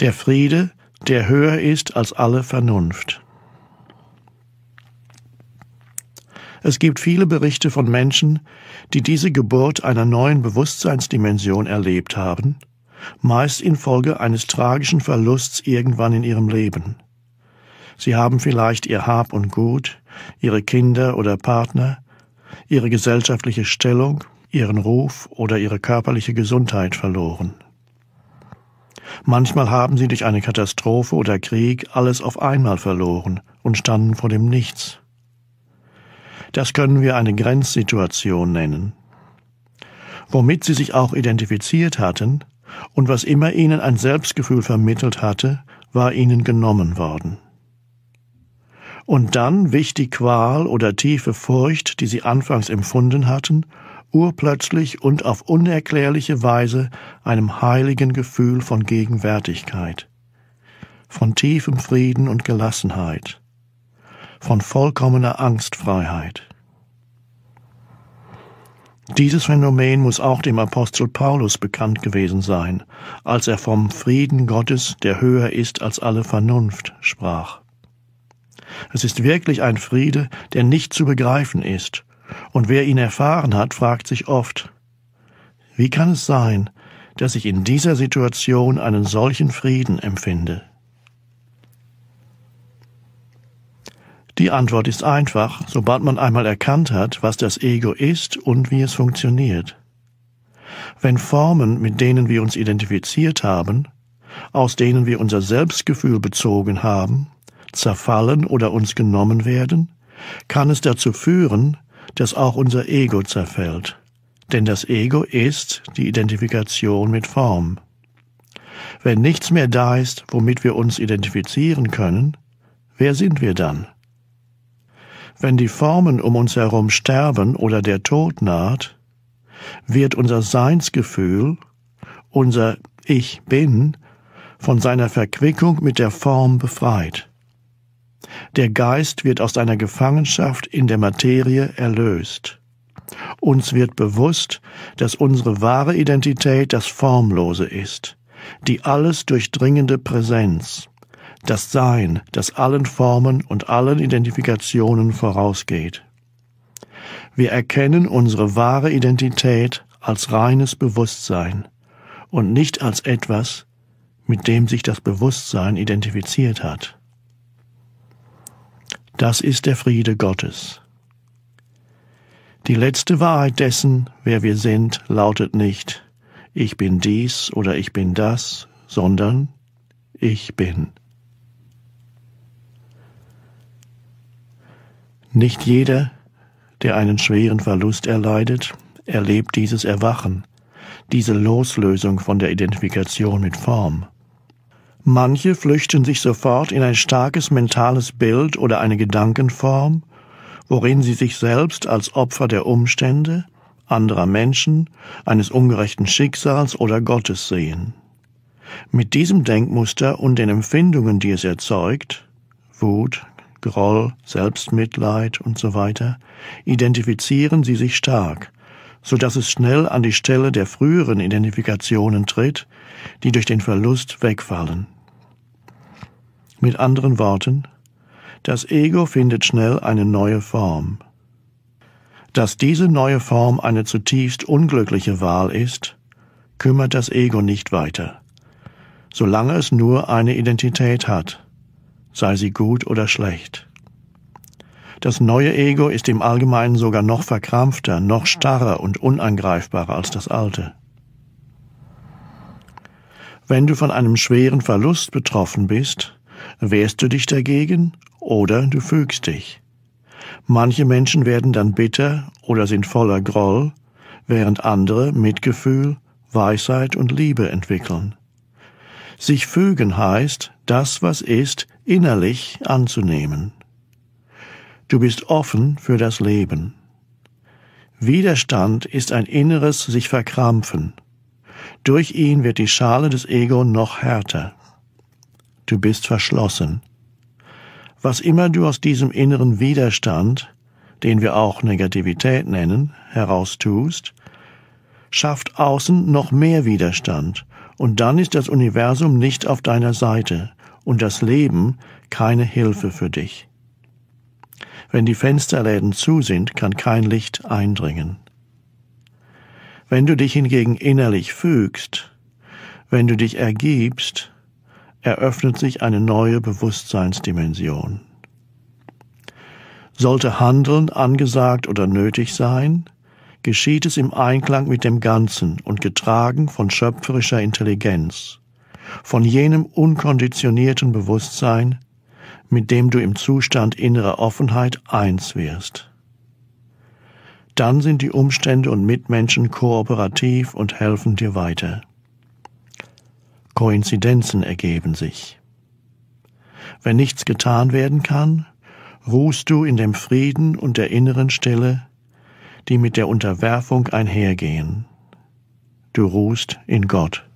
der Friede, der höher ist als alle Vernunft. Es gibt viele Berichte von Menschen, die diese Geburt einer neuen Bewusstseinsdimension erlebt haben, meist infolge eines tragischen Verlusts irgendwann in ihrem Leben. Sie haben vielleicht ihr Hab und Gut, ihre Kinder oder Partner, ihre gesellschaftliche Stellung, ihren Ruf oder ihre körperliche Gesundheit verloren. Manchmal haben sie durch eine Katastrophe oder Krieg alles auf einmal verloren und standen vor dem Nichts. Das können wir eine Grenzsituation nennen. Womit sie sich auch identifiziert hatten und was immer ihnen ein Selbstgefühl vermittelt hatte, war ihnen genommen worden. Und dann wich die Qual oder tiefe Furcht, die sie anfangs empfunden hatten, urplötzlich und auf unerklärliche Weise einem heiligen Gefühl von Gegenwärtigkeit, von tiefem Frieden und Gelassenheit, von vollkommener Angstfreiheit. Dieses Phänomen muss auch dem Apostel Paulus bekannt gewesen sein, als er vom Frieden Gottes, der höher ist als alle Vernunft, sprach. Es ist wirklich ein Friede, der nicht zu begreifen ist und wer ihn erfahren hat, fragt sich oft, wie kann es sein, dass ich in dieser Situation einen solchen Frieden empfinde? Die Antwort ist einfach, sobald man einmal erkannt hat, was das Ego ist und wie es funktioniert. Wenn Formen, mit denen wir uns identifiziert haben, aus denen wir unser Selbstgefühl bezogen haben, zerfallen oder uns genommen werden, kann es dazu führen, dass auch unser Ego zerfällt. Denn das Ego ist die Identifikation mit Form. Wenn nichts mehr da ist, womit wir uns identifizieren können, wer sind wir dann? Wenn die Formen um uns herum sterben oder der Tod naht, wird unser Seinsgefühl, unser Ich bin, von seiner Verquickung mit der Form befreit. Der Geist wird aus einer Gefangenschaft in der Materie erlöst. Uns wird bewusst, dass unsere wahre Identität das Formlose ist, die alles durchdringende Präsenz, das Sein, das allen Formen und allen Identifikationen vorausgeht. Wir erkennen unsere wahre Identität als reines Bewusstsein und nicht als etwas, mit dem sich das Bewusstsein identifiziert hat. Das ist der Friede Gottes. Die letzte Wahrheit dessen, wer wir sind, lautet nicht, ich bin dies oder ich bin das, sondern ich bin. Nicht jeder, der einen schweren Verlust erleidet, erlebt dieses Erwachen, diese Loslösung von der Identifikation mit Form. Manche flüchten sich sofort in ein starkes mentales Bild oder eine Gedankenform, worin sie sich selbst als Opfer der Umstände, anderer Menschen, eines ungerechten Schicksals oder Gottes sehen. Mit diesem Denkmuster und den Empfindungen, die es erzeugt, Wut, Groll, Selbstmitleid und so weiter, identifizieren sie sich stark, so dass es schnell an die Stelle der früheren Identifikationen tritt, die durch den Verlust wegfallen. Mit anderen Worten, das Ego findet schnell eine neue Form. Dass diese neue Form eine zutiefst unglückliche Wahl ist, kümmert das Ego nicht weiter, solange es nur eine Identität hat, sei sie gut oder schlecht. Das neue Ego ist im Allgemeinen sogar noch verkrampfter, noch starrer und unangreifbarer als das alte. Wenn du von einem schweren Verlust betroffen bist, Wehrst du dich dagegen oder du fügst dich. Manche Menschen werden dann bitter oder sind voller Groll, während andere Mitgefühl, Weisheit und Liebe entwickeln. Sich fügen heißt, das, was ist, innerlich anzunehmen. Du bist offen für das Leben. Widerstand ist ein inneres sich verkrampfen. Durch ihn wird die Schale des Ego noch härter du bist verschlossen. Was immer du aus diesem inneren Widerstand, den wir auch Negativität nennen, heraustust, schafft außen noch mehr Widerstand, und dann ist das Universum nicht auf deiner Seite und das Leben keine Hilfe für dich. Wenn die Fensterläden zu sind, kann kein Licht eindringen. Wenn du dich hingegen innerlich fügst, wenn du dich ergibst, eröffnet sich eine neue Bewusstseinsdimension. Sollte Handeln angesagt oder nötig sein, geschieht es im Einklang mit dem Ganzen und getragen von schöpferischer Intelligenz, von jenem unkonditionierten Bewusstsein, mit dem du im Zustand innerer Offenheit eins wirst. Dann sind die Umstände und Mitmenschen kooperativ und helfen dir weiter. Koinzidenzen ergeben sich. Wenn nichts getan werden kann, ruhst du in dem Frieden und der inneren Stille, die mit der Unterwerfung einhergehen. Du ruhst in Gott.